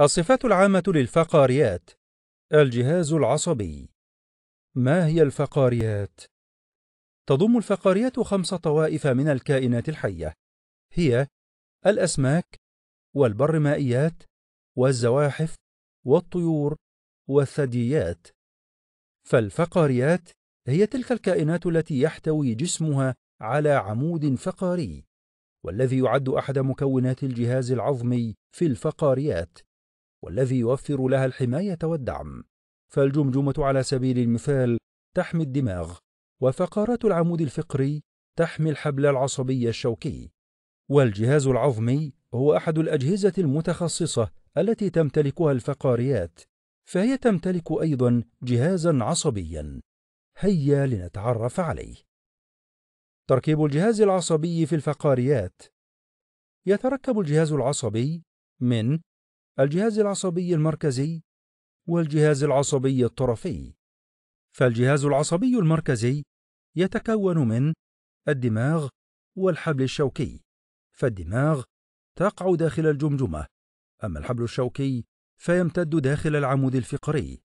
الصفات العامة للفقاريات الجهاز العصبي ما هي الفقاريات؟ تضم الفقاريات خمس طوائف من الكائنات الحية هي الأسماك والبرمائيات والزواحف والطيور والثدييات فالفقاريات هي تلك الكائنات التي يحتوي جسمها على عمود فقاري والذي يعد أحد مكونات الجهاز العظمي في الفقاريات والذي يوفر لها الحماية والدعم فالجمجمة على سبيل المثال تحمي الدماغ وفقرات العمود الفقري تحمي الحبل العصبي الشوكي والجهاز العظمي هو أحد الأجهزة المتخصصة التي تمتلكها الفقاريات فهي تمتلك أيضا جهازا عصبيا هيا لنتعرف عليه تركيب الجهاز العصبي في الفقاريات يتركب الجهاز العصبي من الجهاز العصبي المركزي والجهاز العصبي الطرفي فالجهاز العصبي المركزي يتكون من الدماغ والحبل الشوكي فالدماغ تقع داخل الجمجمة أما الحبل الشوكي فيمتد داخل العمود الفقري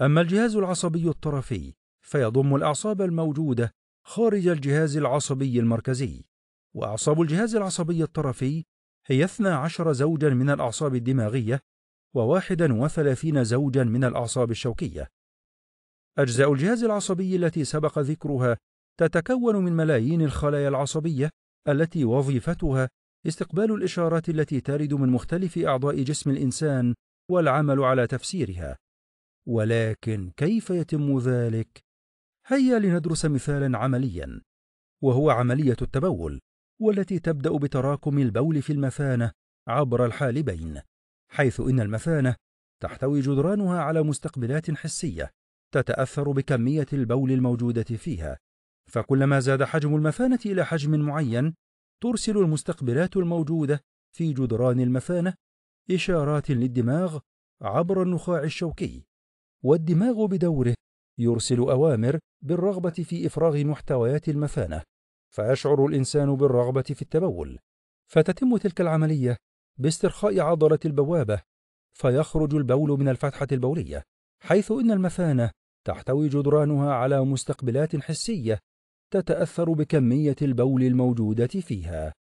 أما الجهاز العصبي الطرفي فيضم الأعصاب الموجودة خارج الجهاز العصبي المركزي وأعصاب الجهاز العصبي الطرفي هي 12 زوجا من الأعصاب الدماغية الدماغية و31 زوجا من الأعصاب الشوكية أجزاء الجهاز العصبي التي سبق ذكرها تتكون من ملايين الخلايا العصبية التي وظيفتها استقبال الإشارات التي ترد من مختلف أعضاء جسم الإنسان والعمل على تفسيرها ولكن كيف يتم ذلك؟ هيا لندرس مثالا عمليا وهو عملية التبول والتي تبدأ بتراكم البول في المثانة عبر الحالبين حيث إن المثانة تحتوي جدرانها على مستقبلات حسية تتأثر بكمية البول الموجودة فيها فكلما زاد حجم المثانة إلى حجم معين ترسل المستقبلات الموجودة في جدران المثانة إشارات للدماغ عبر النخاع الشوكي والدماغ بدوره يرسل أوامر بالرغبة في إفراغ محتويات المثانة فيشعر الإنسان بالرغبة في التبول فتتم تلك العملية باسترخاء عضلة البوابة فيخرج البول من الفتحة البولية حيث إن المثانة تحتوي جدرانها على مستقبلات حسية تتأثر بكمية البول الموجودة فيها